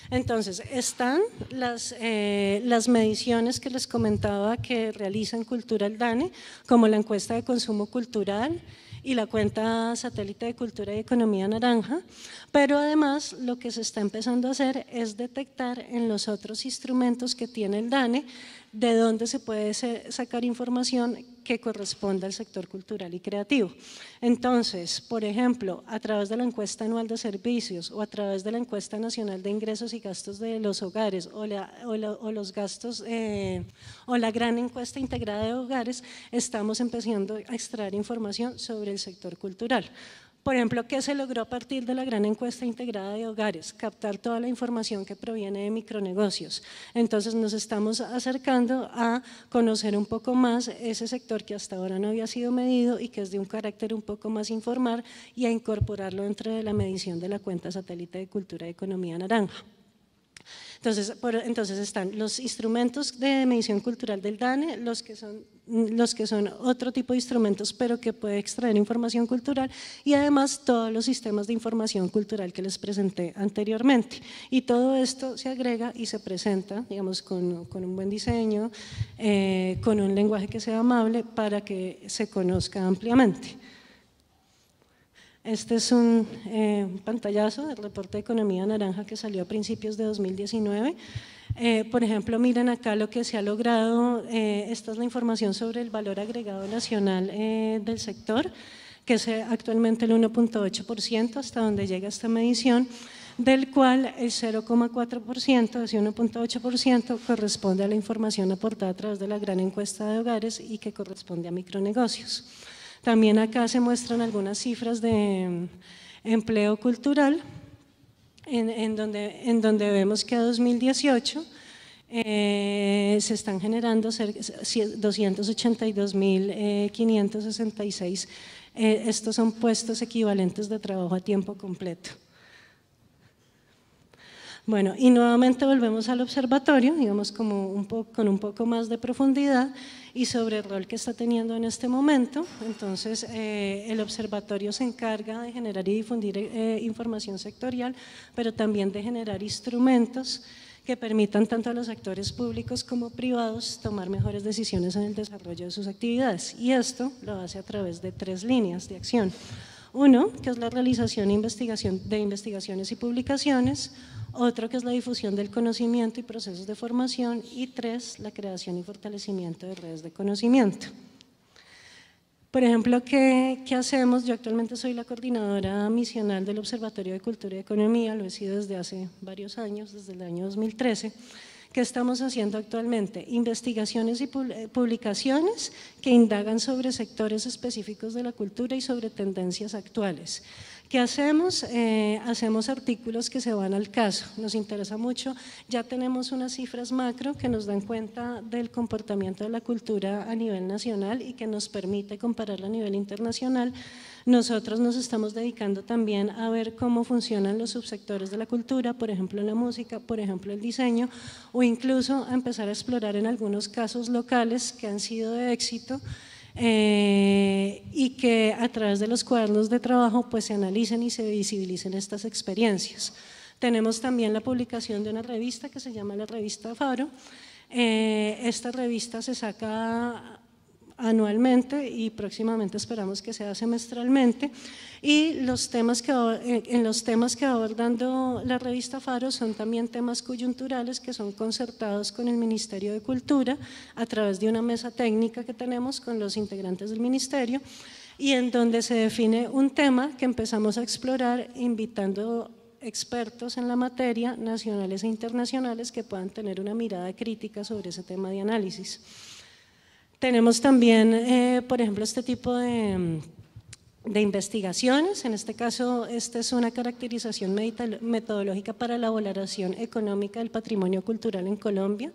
Entonces, están las, eh, las mediciones que les comentaba que realizan el DANE, como la encuesta de consumo cultural, y la cuenta satélite de cultura y economía naranja, pero además lo que se está empezando a hacer es detectar en los otros instrumentos que tiene el DANE de dónde se puede sacar información que corresponda al sector cultural y creativo. Entonces, por ejemplo, a través de la encuesta anual de servicios o a través de la encuesta nacional de ingresos y gastos de los hogares o, la, los gastos eh, o la gran encuesta integrada de hogares, estamos empezando a extraer información sobre el sector cultural. Por ejemplo, ¿qué se logró a partir de la gran encuesta integrada de hogares? Captar toda la información que proviene de micronegocios. Entonces nos estamos acercando a conocer un poco más ese sector que hasta ahora no había sido medido y que es de un carácter un poco más informal y a incorporarlo dentro de la medición de la cuenta satélite de cultura y economía naranja. Entonces, entonces están los instrumentos de medición cultural del DANE, los que son los que son otro tipo de instrumentos, pero que puede extraer información cultural y además todos los sistemas de información cultural que les presenté anteriormente. Y todo esto se agrega y se presenta, digamos, con, un buen diseño, eh, con un lenguaje que sea amable para que se conozca ampliamente. Este es eh, un pantallazo del reporte de Economía Naranja que salió a principios de 2019. Eh, por ejemplo, miren acá lo que se ha logrado. Eh, esta es la información sobre el valor agregado nacional del sector, que es actualmente el 1.8%, hasta donde llega esta medición, del cual el 0.4%, ese 1.8%, corresponde a la información aportada a través de la gran encuesta de hogares y que corresponde a micronegocios. También acá se muestran algunas cifras de mm, empleo cultural, en, donde, vemos que a 2018 eh, se están generando 282.566. Eh, eh, estos son puestos equivalentes de trabajo a tiempo completo. Bueno, y nuevamente volvemos al observatorio, digamos como con un poco más de profundidad, y sobre el rol que está teniendo en este momento. Entonces, eh, el observatorio se encarga de generar y difundir eh, información sectorial, pero también de generar instrumentos que permitan tanto a los actores públicos como privados tomar mejores decisiones en el desarrollo de sus actividades. Y esto lo hace a través de tres líneas de acción. Uno, que es la realización e de investigaciones y publicaciones otro que es la difusión del conocimiento y procesos de formación, y tres, la creación y fortalecimiento de redes de conocimiento. Por ejemplo, ¿qué, hacemos? Yo actualmente soy la coordinadora misional del Observatorio de Cultura y Economía, lo he sido desde hace varios años, desde el año 2013. ¿Qué estamos haciendo actualmente? Investigaciones y publicaciones que indagan sobre sectores específicos de la cultura y sobre tendencias actuales. ¿Qué hacemos? Eh, hacemos artículos que se van al caso. Nos interesa mucho. Ya tenemos unas cifras macro que nos dan cuenta del comportamiento de la cultura a nivel nacional y que nos permite compararla a nivel internacional. Nosotros nos estamos dedicando también a ver cómo funcionan los subsectores de la cultura, por ejemplo la música, por ejemplo el diseño, o incluso a empezar a explorar en algunos casos locales que han sido de éxito eh, y que a través de los cuadernos de trabajo pues, se analicen y se visibilicen estas experiencias. Tenemos también la publicación de una revista que se llama la revista Faro. Eh, esta revista se saca anualmente y próximamente esperamos que sea semestralmente. Y los temas que, eh, en los temas que abordando la revista Faro son también temas coyunturales que son concertados con el Ministerio de Cultura a través de una mesa técnica que tenemos con los integrantes del Ministerio y en donde se define un tema que empezamos a explorar invitando expertos en la materia, nacionales e internacionales, que puedan tener una mirada crítica sobre ese tema de análisis. Tenemos también, eh, por ejemplo, este tipo de, mm, de, investigaciones. En este caso, esta es una caracterización metodológica para la valoración económica del patrimonio cultural en Colombia.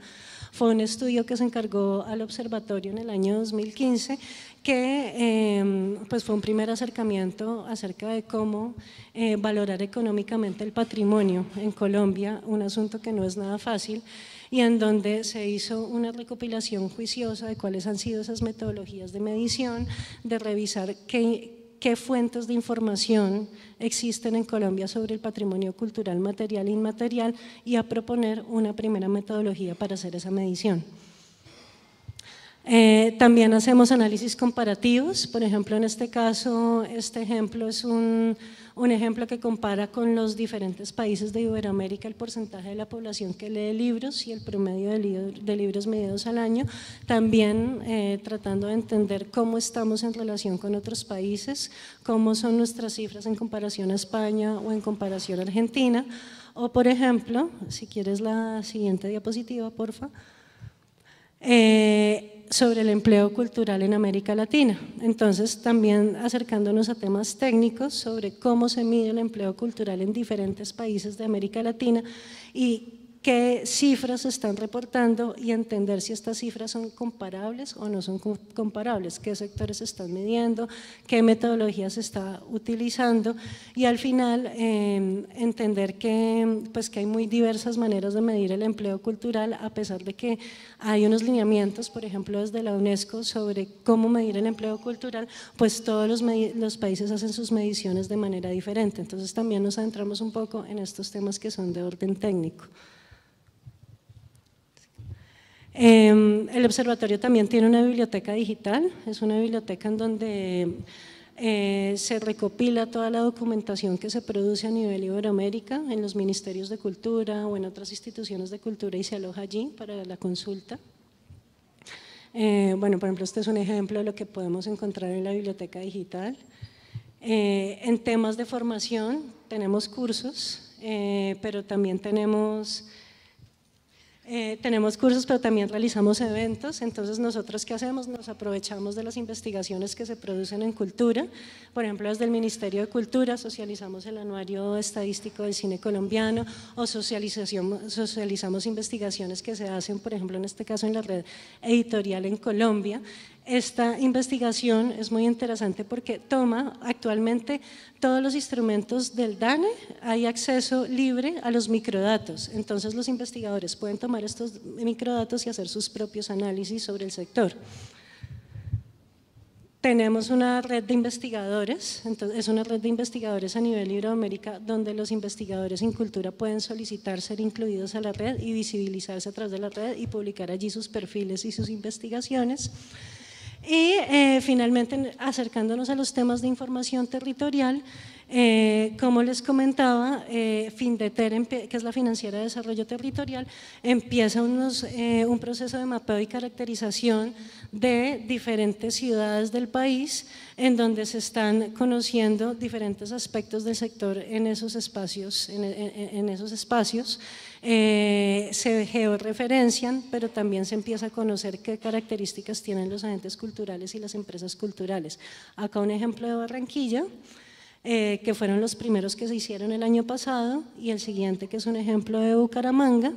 Fue un estudio que se encargó al observatorio en el año 2015 que em, pues fue un primer acercamiento acerca de cómo eh, valorar económicamente el patrimonio en Colombia, un asunto que no es nada fácil y en donde se hizo una recopilación juiciosa de cuáles han sido esas metodologías de medición, de revisar qué, qué fuentes de información existen en Colombia sobre el patrimonio cultural material e inmaterial y a proponer una primera metodología para hacer esa medición. Eh, también hacemos análisis comparativos, por ejemplo, en este caso, este ejemplo es un, un, ejemplo que compara con los diferentes países de Iberoamérica el porcentaje de la población que lee libros y el promedio de, libros, de libros medidos al año, también eh, tratando de entender cómo estamos en relación con otros países, cómo son nuestras cifras en comparación a España o en comparación a Argentina, o por ejemplo, si quieres la siguiente diapositiva, porfa, eh, sobre el empleo cultural en América Latina. Entonces, también acercándonos a temas técnicos sobre cómo se mide el empleo cultural en diferentes países de América Latina y qué cifras se están reportando y entender si estas cifras son comparables o no son comparables, qué sectores se están midiendo, qué metodología se está utilizando y al final em, entender que, pues, que hay muy diversas maneras de medir el empleo cultural a pesar de que hay unos lineamientos, por ejemplo, desde la UNESCO sobre cómo medir el empleo cultural, pues todos los, los países hacen sus mediciones de manera diferente. Entonces también nos adentramos un poco en estos temas que son de orden técnico. Em, el observatorio también tiene una biblioteca digital, es una biblioteca en donde eh, se recopila toda la documentación que se produce a nivel Iberoamérica en los ministerios de cultura o en otras instituciones de cultura y se aloja allí para la consulta. Eh, bueno, por ejemplo, este es un ejemplo de lo que podemos encontrar en la biblioteca digital. Eh, en temas de formación tenemos cursos, pero también tenemos eh, tenemos cursos, pero también realizamos eventos. Entonces, nosotros qué hacemos? Nos aprovechamos de las investigaciones que se producen en cultura. Por ejemplo, desde el Ministerio de Cultura socializamos el anuario estadístico del cine colombiano o socializamos investigaciones que se hacen, por ejemplo, en este caso en la red editorial en Colombia. Esta investigación es muy interesante porque toma actualmente todos los instrumentos del DANE, hay acceso libre a los microdatos, entonces los investigadores pueden tomar estos microdatos y hacer sus propios análisis sobre el sector. Tenemos una red de investigadores, es una red de investigadores a nivel Iberoamérica donde los investigadores en cultura pueden solicitar ser incluidos a la red y visibilizarse a través de la red y publicar allí sus perfiles y sus investigaciones. Y eh, finalmente, acercándonos a los temas de información territorial, eh, como les comentaba, eh, Findeter, que es la financiera de desarrollo territorial, empieza unos, eh, un proceso de mapeo y caracterización de diferentes ciudades del país, en donde se están conociendo diferentes aspectos del sector en esos espacios. en esos espacios eh, se georreferencian, pero también se empieza a conocer qué características tienen los agentes culturales y las empresas culturales. Acá un ejemplo de Barranquilla, eh, que fueron los primeros que se hicieron el año pasado, y el siguiente que es un ejemplo de Bucaramanga,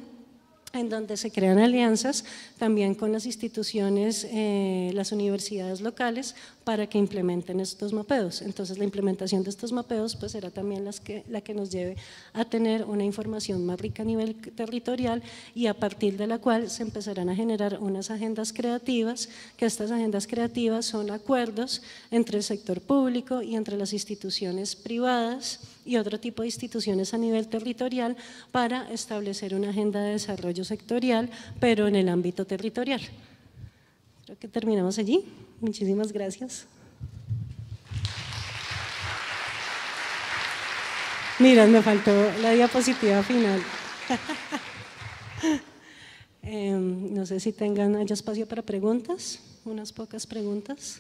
en donde se crean alianzas también con las instituciones, eh, las universidades locales para que implementen estos mapeos. Entonces la implementación de estos mapeos pues será también las que, la que nos lleve a tener una información más rica a nivel territorial y a partir de la cual se empezarán a generar unas agendas creativas, que estas agendas creativas son acuerdos entre el sector público y entre las instituciones privadas y otro tipo de instituciones a nivel territorial para establecer una agenda de desarrollo sectorial, pero en el ámbito territorial. Creo que terminamos allí. Muchísimas gracias. Mira, me faltó la diapositiva final. Em, no sé si tengan, espacio para preguntas, unas pocas preguntas.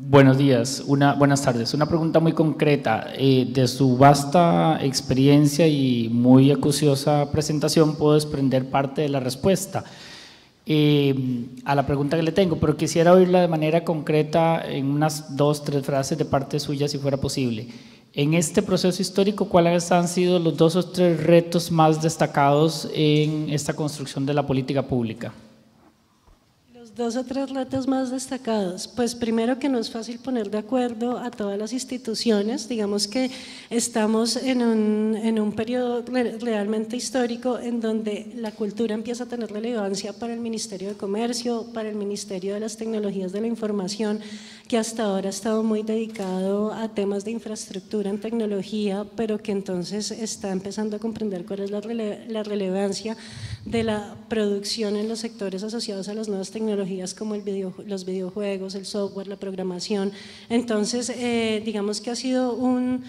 Buenos días, buenas tardes. Una pregunta muy concreta. Eh, de su vasta experiencia y muy acuciosa presentación puedo desprender parte de la respuesta eh, a la pregunta que le tengo, pero quisiera oírla de manera concreta en unas dos, tres frases de parte suya si fuera posible. En este proceso histórico, ¿cuáles han sido los dos o tres retos más destacados en esta construcción de la política pública? dos o tres retos más destacados. Pues primero que no es fácil poner de acuerdo a todas las instituciones, digamos que estamos en un, periodo realmente histórico en donde la cultura empieza a tener relevancia para el Ministerio de Comercio, para el Ministerio de las Tecnologías de la Información, que hasta ahora ha estado muy dedicado a temas de infraestructura en tecnología, pero que entonces está empezando a comprender cuál es la, la relevancia de la producción en los sectores asociados a las nuevas tecnologías como el video, los videojuegos, el software, la programación. Entonces, eh, digamos que ha sido un,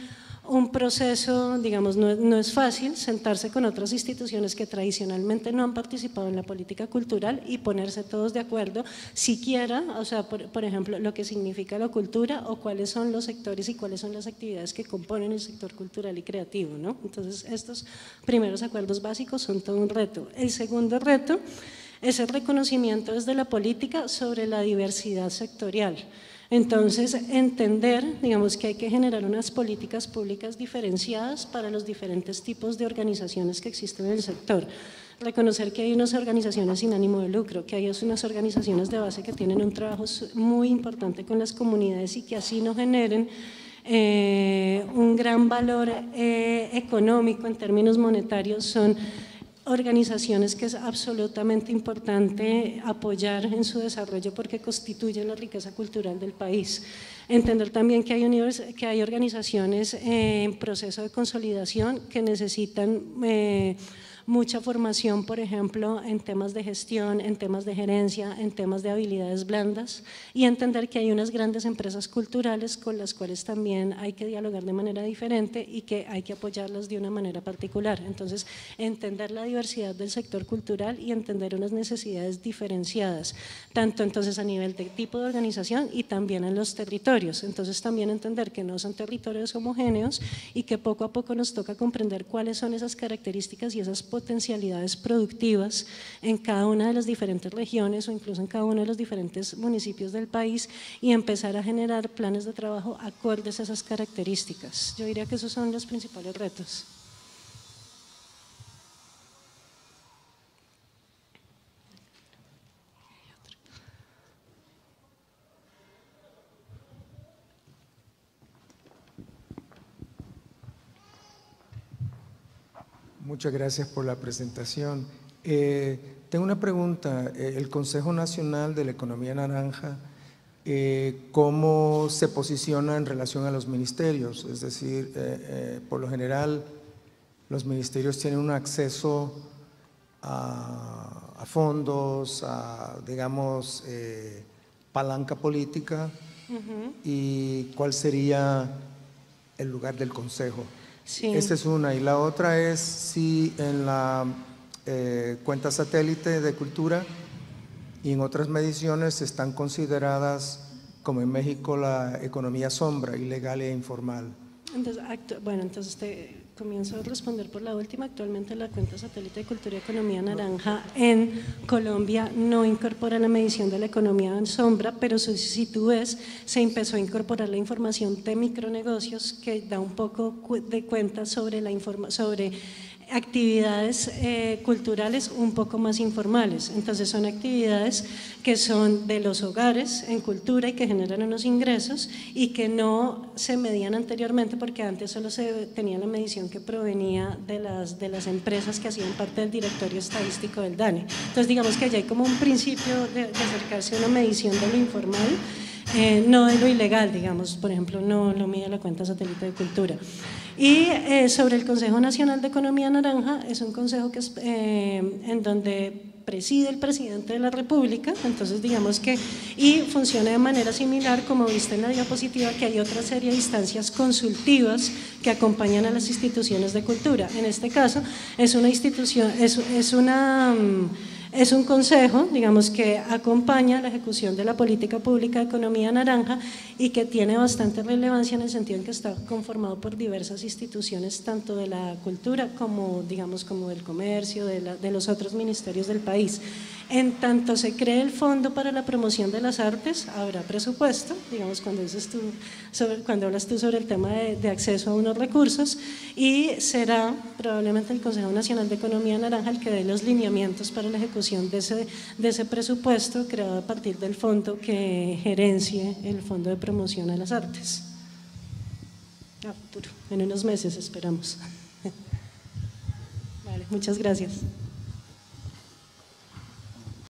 proceso, digamos, no, es fácil sentarse con otras instituciones que tradicionalmente no han participado en la política cultural y ponerse todos de acuerdo, siquiera, o sea, por, ejemplo, lo que significa la cultura o cuáles son los sectores y cuáles son las actividades que componen el sector cultural y creativo, ¿no? Entonces, estos primeros acuerdos básicos son todo un reto. El segundo reto es el reconocimiento desde la política sobre la diversidad sectorial. Entonces, entender, digamos, que hay que generar unas políticas públicas diferenciadas para los diferentes tipos de organizaciones que existen en el sector. Reconocer que hay unas organizaciones sin ánimo de lucro, que hay unas organizaciones de base que tienen un trabajo muy importante con las comunidades y que así no generen eh, un gran valor eh, económico en términos monetarios son organizaciones que es absolutamente importante apoyar en su desarrollo porque constituyen la riqueza cultural del país. Entender también que hay, que hay organizaciones en proceso de consolidación que necesitan... Eh, mucha formación, por ejemplo, en temas de gestión, en temas de gerencia, en temas de habilidades blandas y entender que hay unas grandes empresas culturales con las cuales también hay que dialogar de manera diferente y que hay que apoyarlas de una manera particular. Entonces, entender la diversidad del sector cultural y entender unas necesidades diferenciadas, tanto entonces a nivel de tipo de organización y también en los territorios. Entonces, también entender que no son territorios homogéneos y que poco a poco nos toca comprender cuáles son esas características y esas posibilidades potencialidades productivas en cada una de las diferentes regiones o incluso en cada uno de los diferentes municipios del país y empezar a generar planes de trabajo acordes a esas características. Yo diría que esos son los principales retos. Muchas gracias por la presentación. Eh, tengo una pregunta. Eh, el Consejo Nacional de la Economía Naranja, eh, ¿cómo se posiciona en relación a los ministerios? Es decir, por lo general, los ministerios tienen un acceso a, fondos, a, digamos, palanca política. ¿Y cuál sería el lugar del Consejo? Esta es una. Y la otra es si en la eh, cuenta satélite de cultura y en otras mediciones están consideradas, como en México, la economía sombra, ilegal e informal. Entonces, bueno, entonces te, comienzo a responder por la última. Actualmente la cuenta satélite de Cultura y Economía Naranja en Colombia no incorpora la medición de la economía en sombra, pero si tú ves, se empezó a incorporar la información de micronegocios que da un poco de cuenta sobre la información sobre actividades eh, culturales un poco más informales. Entonces son actividades que son de los hogares en cultura y que generan unos ingresos y que no se medían anteriormente porque antes solo se tenía la medición que provenía de las, de las empresas que hacían parte del directorio estadístico del DANE. Entonces digamos que allí hay como un principio de, acercarse a una medición de lo informal. Eh, no de lo ilegal, digamos, por ejemplo, no lo mide la cuenta satélite de cultura. Y eh, sobre el Consejo Nacional de Economía Naranja, es un consejo que es, eh, en donde preside el presidente de la República, entonces digamos que, y funciona de manera similar, como viste en la diapositiva, que hay otra serie de instancias consultivas que acompañan a las instituciones de cultura. En este caso, es una institución, es, una... Mm, es un consejo, digamos, que acompaña la ejecución de la política pública de economía naranja y que tiene bastante relevancia en el sentido en que está conformado por diversas instituciones, tanto de la cultura como, digamos, como del comercio, de los otros ministerios del país. En tanto se cree el Fondo para la Promoción de las Artes, habrá presupuesto, digamos, cuando, sobre, cuando hablas tú sobre el tema de, acceso a unos recursos, y será probablemente el Consejo Nacional de Economía Naranja el que dé los lineamientos para la ejecución de ese, presupuesto creado a partir del fondo que gerencie el Fondo de Promoción a las Artes. en unos meses esperamos. muchas gracias.